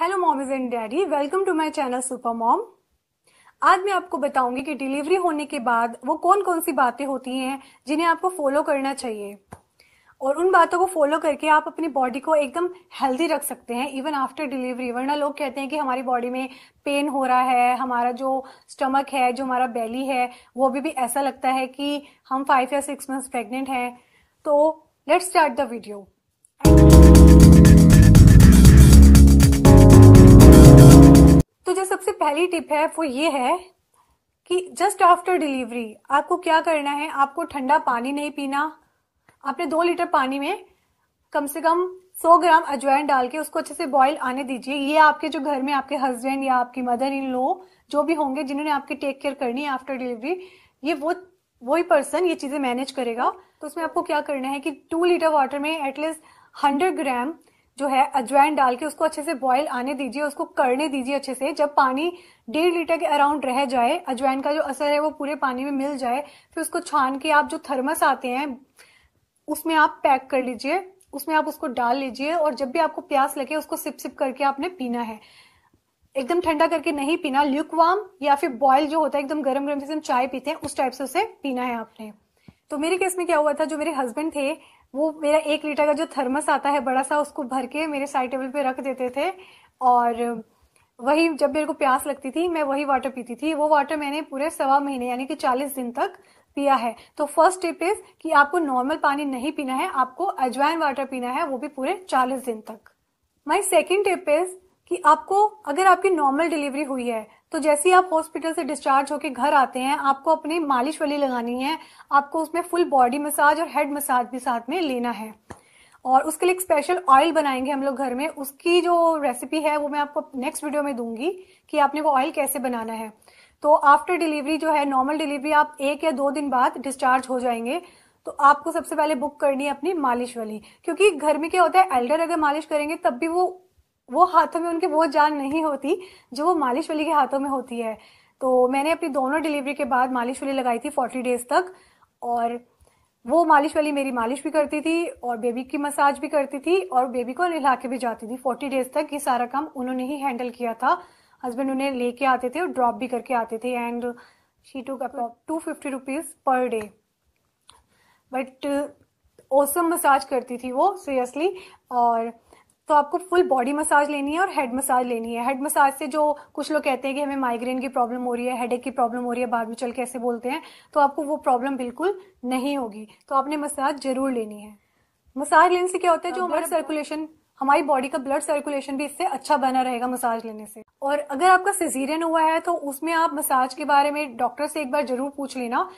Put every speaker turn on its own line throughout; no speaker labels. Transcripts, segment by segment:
hello mommies and daddy welcome to my channel super mom आज मैं आपको बताऊंगी कि डिलीवरी होने के बाद वो कौन कौन सी बातें होती हैं जिन्हें आपको फॉलो करना चाहिए और उन बातों को फॉलो करके आप अपनी बॉडी को एकदम हेल्दी रख सकते हैं इवन आफ्टर डिलीवरी वरना लोग कहते हैं कि हमारी बॉडी में पेन हो रहा है हमारा जो स्टमक है जो हमारा बेली है वो भी, भी ऐसा लगता है कि हम फाइव या सिक्स मंथ्स प्रेग्नेंट हैं तो लेट्स स्टार्ट द वीडियो तो जो सबसे पहली टिप है वो ये है कि जस्ट आफ्टर डिलीवरी आपको क्या करना है आपको ठंडा पानी नहीं पीना आपने दो लीटर पानी में कम से कम 100 ग्राम अजवाइन डाल के उसको अच्छे से बॉईल आने दीजिए ये आपके जो घर में आपके हस्बैंड या आपकी मदर इन लो जो भी होंगे जिन्होंने आपकी टेक केयर करनी है आफ्टर डिलीवरी ये वो वही पर्सन ये चीजें मैनेज करेगा तो उसमें आपको क्या करना है कि टू लीटर वाटर में एटलीस्ट हंड्रेड ग्राम जो है अजवाइन डाल के उसको अच्छे से बॉयल आने दीजिए उसको करने दीजिए अच्छे से जब पानी डेढ़ लीटर के अराउंड रह जाए अजवाइन का जो असर है वो पूरे पानी में मिल जाए फिर उसको छान के आप जो थर्मस आते हैं उसमें आप पैक कर लीजिए उसमें आप उसको डाल लीजिए और जब भी आपको प्यास लगे उसको सिप सिप करके आपने पीना है एकदम ठंडा करके नहीं पीना ल्यूक वार्म या फिर बॉयल जो होता है एकदम गर्म गर्म जैसे हम चाय पीते हैं उस टाइप से उसे पीना है आपने तो मेरे केस में क्या हुआ था जो मेरे हस्बैंड थे वो मेरा एक लीटर का जो थर्मस आता है बड़ा सा उसको भर के मेरे साइड टेबल पे रख देते थे और वही जब मेरे को प्यास लगती थी मैं वही वाटर पीती थी वो वाटर मैंने पूरे सवा महीने यानी कि चालीस दिन तक पिया है तो फर्स्ट टिप इज कि आपको नॉर्मल पानी नहीं पीना है आपको अजवाइन वाटर पीना है वो भी पूरे चालीस दिन तक माई सेकेंड टिप इज कि आपको अगर आपकी नॉर्मल डिलीवरी हुई है तो जैसे ही आप हॉस्पिटल से डिस्चार्ज होकर घर आते हैं आपको अपनी मालिश वाली लगानी है आपको उसमें फुल बॉडी मसाज और हेड मसाज भी साथ में लेना है और उसके लिए एक स्पेशल ऑयल बनाएंगे हम लोग घर में उसकी जो रेसिपी है वो मैं आपको नेक्स्ट वीडियो में दूंगी कि आपने वो ऑयल कैसे बनाना है तो आफ्टर डिलीवरी जो है नॉर्मल डिलीवरी आप एक या दो दिन बाद डिस्चार्ज हो जाएंगे तो आपको सबसे पहले बुक करनी है अपनी मालिश वाली क्योंकि घर में क्या होता है एल्डर अगर मालिश करेंगे तब भी वो वो हाथों में उनके वो जान नहीं होती जो वो मालिश वाली के हाथों में होती है तो मैंने अपनी दोनों डिलीवरी के बाद मालिश वाली लगाई थी फोर्टी डेज तक और वो मालिश वाली मेरी मालिश भी करती थी और बेबी की मसाज भी करती थी और बेबी को नहला के भी जाती थी फोर्टी डेज तक ये सारा काम उन्होंने ही हैंडल किया था हस्बैंड उन्हें लेके आते थे और ड्रॉप भी करके आते थे and she two two fifty rupees per day but awesome massage करती थी वो सीरियसली और तो आपको फुल बॉडी मसाज लेनी है और हेड मसाज लेनी है हेड मसाज से जो कुछ लोग कहते हैं कि हमें माइग्रेन की प्रॉब्लम हो रही है हेडेक की प्रॉब्लम हो रही है बाद में चल के ऐसे बोलते हैं तो आपको वो प्रॉब्लम बिल्कुल नहीं होगी तो आपने मसाज जरूर लेनी है मसाज लेने से क्या होता है जो हाँ, हमारा सर्कुलेशन हमारी बॉडी का ब्लड सर्कुलेशन भी इससे अच्छा बना रहेगा मसाज लेने से और अगर आपका सिजीरियन हुआ है तो उसमें आप मसाज के बारे में डॉक्टर से एक बार जरूर पूछ लेना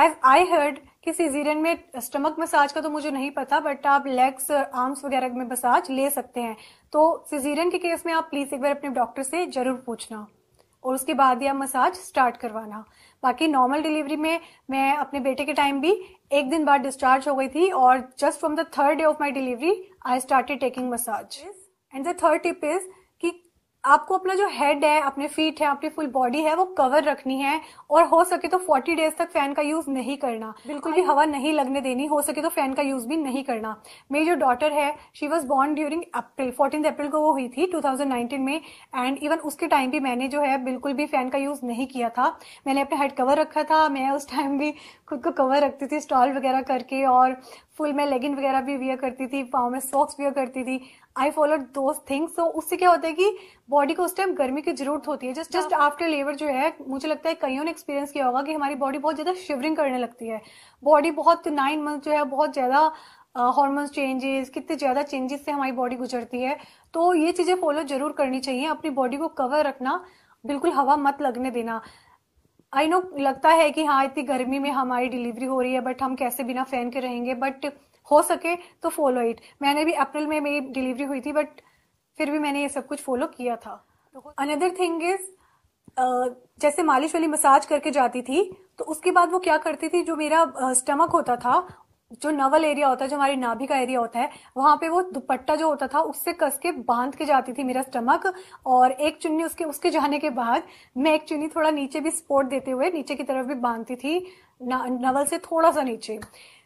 एज आई हर्ड कि सीजीरियन में स्टमक मसाज का तो मुझे नहीं पता बट आप लेग्स आर्म्स वगैरह में मसाज ले सकते हैं तो सीजीरियन के केस में आप प्लीज एक बार अपने डॉक्टर से जरूर पूछना और उसके बाद ही आप मसाज स्टार्ट करवाना बाकी नॉर्मल डिलीवरी में मैं अपने बेटे के टाइम भी एक दिन बाद डिस्चार्ज हो गई थी और just from the third day of my delivery I started taking massage and the third tip is आपको अपना जो हेड है अपने फीट है अपनी फुल बॉडी है वो कवर रखनी है और हो सके तो 40 डेज तक फैन का यूज नहीं करना बिल्कुल भी हवा नहीं लगने देनी हो सके तो फैन का यूज भी नहीं करना मेरी जो डॉटर है she was born during April fourteen April को वो हुई थी टू में एंड इवन उसके टाइम भी मैंने जो है बिल्कुल भी फैन का यूज नहीं किया था मैंने अपना हेड कवर रखा था मैं उस टाइम भी खुद को कवर रखती थी स्टॉल वगैरह करके और फुल मैं लेगिन वगैरह भी वियर करती थी पाओ में सॉक्स वियर करती थी आई फॉलो दो थिंग्स तो उससे क्या होता है कि बॉडी को उस टाइम गर्मी की जरूरत होती है जस्ट जस्ट आफ्टर लेबर जो है मुझे लगता है कईयों ने एक्सपीरियंस किया होगा कि हमारी बॉडी बहुत ज़्यादा शिवरिंग करने लगती है बॉडी बहुत नाइन मंथ जो है बहुत ज़्यादा हॉर्मोन्स uh, चेंजेस कितने ज़्यादा चेंजेस से हमारी बॉडी गुजरती है तो ये चीज़ें फॉलो जरूर करनी चाहिए अपनी बॉडी को कवर रखना बिल्कुल हवा मत लगने देना आई नो लगता है कि हाँ इतनी गर्मी में हमारी डिलीवरी हो रही है बट हम कैसे बिना फैन के रहेंगे बट हो सके तो फॉलो इट मैंने भी अप्रैल में मेरी डिलीवरी हुई थी बट फिर भी मैंने ये सब कुछ फॉलो किया था अनदर थिंग इज जैसे मालिश वाली मसाज करके जाती थी तो उसके बाद वो क्या करती थी जो मेरा स्टमक होता था जो नवल एरिया होता है जो हमारी नाभि का एरिया होता है वहां पे वो दुपट्टा जो होता था उससे कस के बांध के जाती थी मेरा स्टमक और एक चुन्नी उसके उसके जाने के बाद मैं एक चुन्नी थोड़ा नीचे भी सपोर्ट देते हुए नीचे की तरफ भी बांधती थी नवल से थोड़ा सा नीचे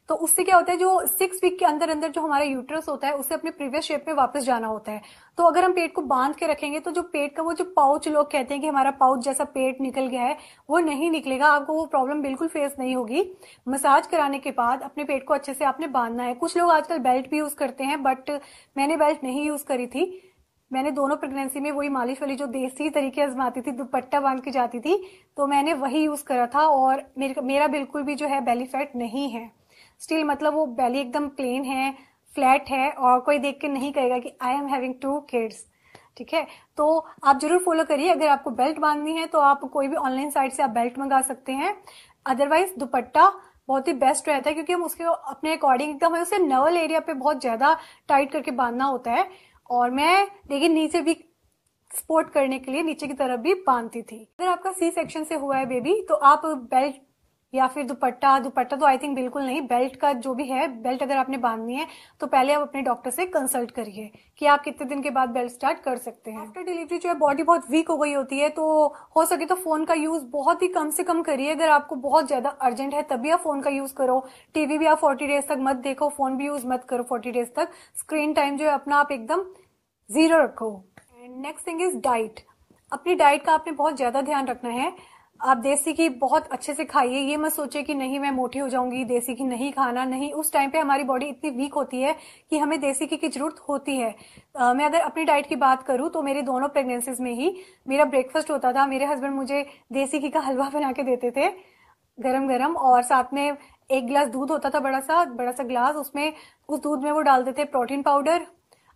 तो उससे क्या होता है जो सिक्स वीक के अंदर अंदर जो हमारा यूट्रस होता है उसे अपने प्रीवियस शेप में वापस जाना होता है तो अगर हम पेट को बांध के रखेंगे तो जो पेट का वो जो पाउच लोग कहते हैं कि हमारा पाउच जैसा पेट निकल गया है वो नहीं निकलेगा आपको वो प्रॉब्लम बिल्कुल फेस नहीं होगी मसाज कराने के बाद अपने पेट को अच्छे से आपने बांधना है कुछ लोग आजकल बेल्ट भी यूज करते हैं बट मैंने बेल्ट नहीं यूज करी थी मैंने दोनों प्रेगनेंसी में वही मालिश वाली जो देसी तरीके आजमाती थी दुपट्टा बांध के जाती थी तो मैंने वही यूज करा था और मेरा बिल्कुल भी जो है बेली फैट नहीं है स्टील मतलब वो बैली एकदम प्लेन है फ्लैट है और कोई देख के नहीं कहेगा कि I am having two kids ठीक है तो आप जरूर फॉलो करिए अगर आपको बेल्ट बांधनी है तो आप कोई भी ऑनलाइन साइट से आप बेल्ट मंगा सकते हैं अदरवाइज दुपट्टा बहुत ही बेस्ट रहता है क्योंकि हम उसके अपने अकॉर्डिंग एकदम उसे नवल एरिया पे बहुत ज्यादा टाइट करके बांधना होता है और मैं देखिए नीचे भी सपोर्ट करने के लिए नीचे की तरफ भी बांधती थी अगर आपका सी सेक्शन से हुआ है बेबी तो आप बेल्ट या फिर दुपट्टा दुपट्टा तो आई थिंक बिल्कुल नहीं बेल्ट का जो भी है बेल्ट अगर आपने बांधनी है तो पहले आप अपने डॉक्टर से कंसल्ट करिए कि आप कितने दिन के बाद बेल्ट स्टार्ट कर सकते हैं आफ्टर डिलीवरी जो है बॉडी बहुत वीक हो गई होती है तो हो सके तो फोन का यूज बहुत ही कम से कम करिए अगर आपको बहुत ज्यादा अर्जेंट है तभी आप फोन का यूज करो टीवी भी आप फोर्टी डेज तक मत देखो फोन भी यूज मत करो फोर्टी डेज तक स्क्रीन टाइम जो है अपना आप एकदम जीरो रखो and next thing is diet अपनी डाइट का आपने बहुत ज्यादा ध्यान रखना है आप देसी की बहुत अच्छे से खाइए ये मत सोचे कि नहीं मैं मोटी हो जाऊंगी देसी की नहीं खाना नहीं उस टाइम पे हमारी बॉडी इतनी वीक होती है कि हमें देसी की की जरूरत होती है आ, मैं अगर अपनी डाइट की बात करूं तो मेरे दोनों प्रेगनेंसीज में ही मेरा ब्रेकफास्ट होता था मेरे हस्बैंड मुझे देसी घी का हलवा बना के देते थे गरम गरम और साथ में एक गिलास दूध होता था बड़ा सा बड़ा सा गिलास उसमें उस दूध में वो डालते थे प्रोटीन पाउडर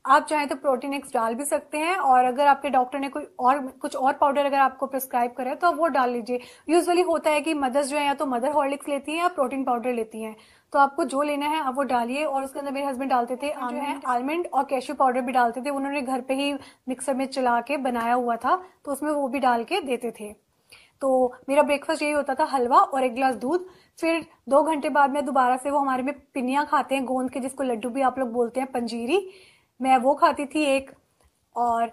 आप चाहे तो प्रोटीन एक्स डाल भी सकते हैं और अगर आपके डॉक्टर ने कोई और कुछ और पाउडर अगर आपको प्रिस्क्राइब करें तो वो डाल लीजिए यूजली होता है कि मदर्स जो है या तो मदर हॉर्लिक्स लेती हैं या प्रोटीन पाउडर लेती हैं तो आपको जो लेना है आप वो डालिए और उसके अंदर मेरे हस्बैंड डालते थे आलमंड और कैश्यू पाउडर भी डालते थे उन्होंने घर पे ही मिक्सर में चला के बनाया हुआ था तो उसमें वो भी डाल के देते थे तो मेरा ब्रेकफास्ट यही होता था हलवा और एक गिलास दूध फिर दो घंटे बाद में दोबारा से वो हमारे में पिनिया खाते हैं गोंद के जिसको लड्डू भी आप लोग बोलते हैं पंजीरी मैं वो खाती थी एक और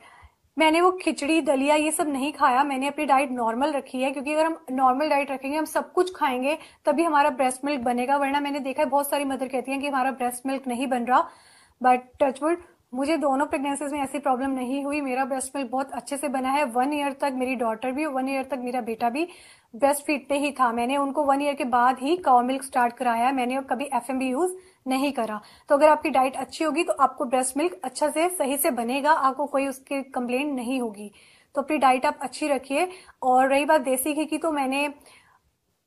मैंने वो खिचड़ी दलिया ये सब नहीं खाया मैंने अपनी डाइट नॉर्मल रखी है क्योंकि अगर हम नॉर्मल डाइट रखेंगे हम सब कुछ खाएंगे तभी हमारा ब्रेस्ट मिल्क बनेगा वरना मैंने देखा है बहुत सारी मदर कहती हैं कि हमारा ब्रेस्ट मिल्क नहीं बन रहा बट टचवुड मुझे दोनों प्रेगनेंसीज में ऐसी प्रॉब्लम नहीं हुई मेरा ब्रेस्ट मिल्क बहुत अच्छे से बना है वन ईयर तक मेरी डॉटर भी वन ईयर तक मेरा बेटा भी ब्रेस्ट फीड पे ही था मैंने उनको वन ईयर के बाद ही काउ मिल्क स्टार्ट कराया मैंने कभी एफ यूज नहीं करा तो अगर आपकी डाइट अच्छी होगी तो आपको ब्रेस्ट मिल्क अच्छा से सही से बनेगा आपको कोई उसकी कंप्लेन नहीं होगी तो अपनी डाइट आप अच्छी रखिए और रही बात देसी घी की तो मैंने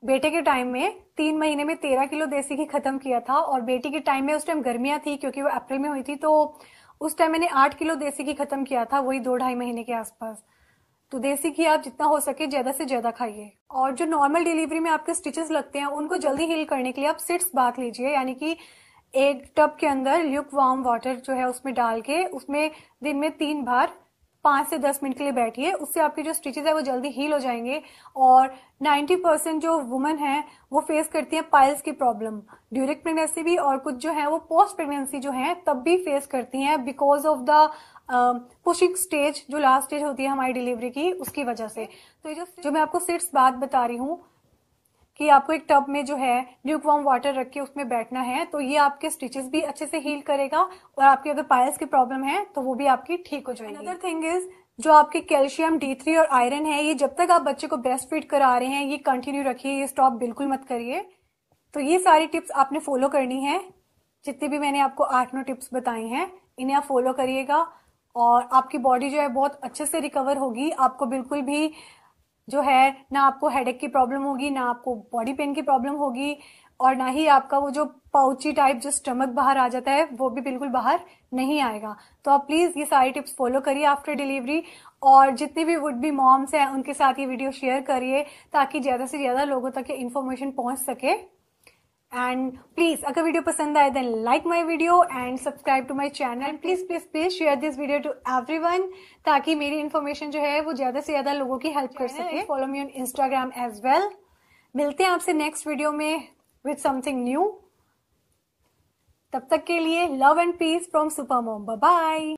बेटे के टाइम में तीन महीने में तेरह किलो देसी घी खत्म किया था और बेटी के टाइम में उस टाइम गर्मियां थी क्योंकि वो अप्रैल में हुई थी तो उस टाइम मैंने आठ किलो देसी घी खत्म किया था वही दो ढाई महीने के आसपास तो देसी घी आप जितना हो सके ज्यादा से ज्यादा खाइए और जो नॉर्मल डिलीवरी में आपके स्टिचेस लगते हैं उनको जल्दी हील करने के लिए आप सिट्स बात लीजिए यानी कि एक टब के अंदर ल्यूक वार्म वाटर जो है उसमें डाल के उसमें दिन में तीन बार पाँच से दस मिनट के लिए बैठिए उससे आपके जो स्टिचेज है वो जल्दी हील हो जाएंगे और नाइन्टी परसेंट जो वुमेन है वो फेस करती है पाइल्स की प्रॉब्लम ड्यूरिंग प्रेगनेंसी भी और कुछ जो है वो पोस्ट प्रेगनेंसी जो है तब भी फेस करती हैं because of the pushing stage जो लास्ट स्टेज होती है हमारी डिलीवरी की उसकी वजह से तो ये जो जो मैं आपको सिर्फ बात बता रही हूँ कि आपको एक टब में जो है ल्यूक वार्म वाटर रख के उसमें बैठना है तो ये आपके स्टिचेस भी अच्छे से हील करेगा और आपकी अगर पायल्स की प्रॉब्लम है तो वो भी आपकी ठीक हो जाएगी अदर थिंग इज जो आपके कैल्शियम डी थ्री और आयरन है ये जब तक आप बच्चे को ब्रेस्ट फीड करा रहे हैं ये कंटिन्यू रखिए ये स्टॉप बिल्कुल मत करिए तो ये सारी टिप्स आपने फॉलो करनी है जितनी भी मैंने आपको आठ नौ टिप्स बताई हैं इन्हें आप फॉलो करिएगा और आपकी बॉडी जो है बहुत अच्छे से रिकवर होगी आपको बिल्कुल भी जो है ना आपको हेडेक की प्रॉब्लम होगी ना आपको बॉडी पेन की प्रॉब्लम होगी और ना ही आपका वो जो पाउची टाइप जो स्टमक बाहर आ जाता है वो भी बिल्कुल बाहर नहीं आएगा तो आप प्लीज ये सारी टिप्स फॉलो करिए आफ्टर डिलीवरी और जितने भी वुड बी मॉम्स हैं उनके साथ ये वीडियो शेयर करिए ताकि ज्यादा से ज्यादा लोगों तक ये इन्फॉर्मेशन पहुंच सके एंड प्लीज अगर वीडियो पसंद आए then like my video and subscribe to my channel please please please share this video to everyone ताकि मेरी इन्फॉर्मेशन जो है वो ज्यादा से ज्यादा लोगों की हेल्प कर सके follow me on Instagram as well मिलते हैं आपसे नेक्स्ट वीडियो में विथ समथिंग न्यू तब तक के लिए love and peace from super mom bye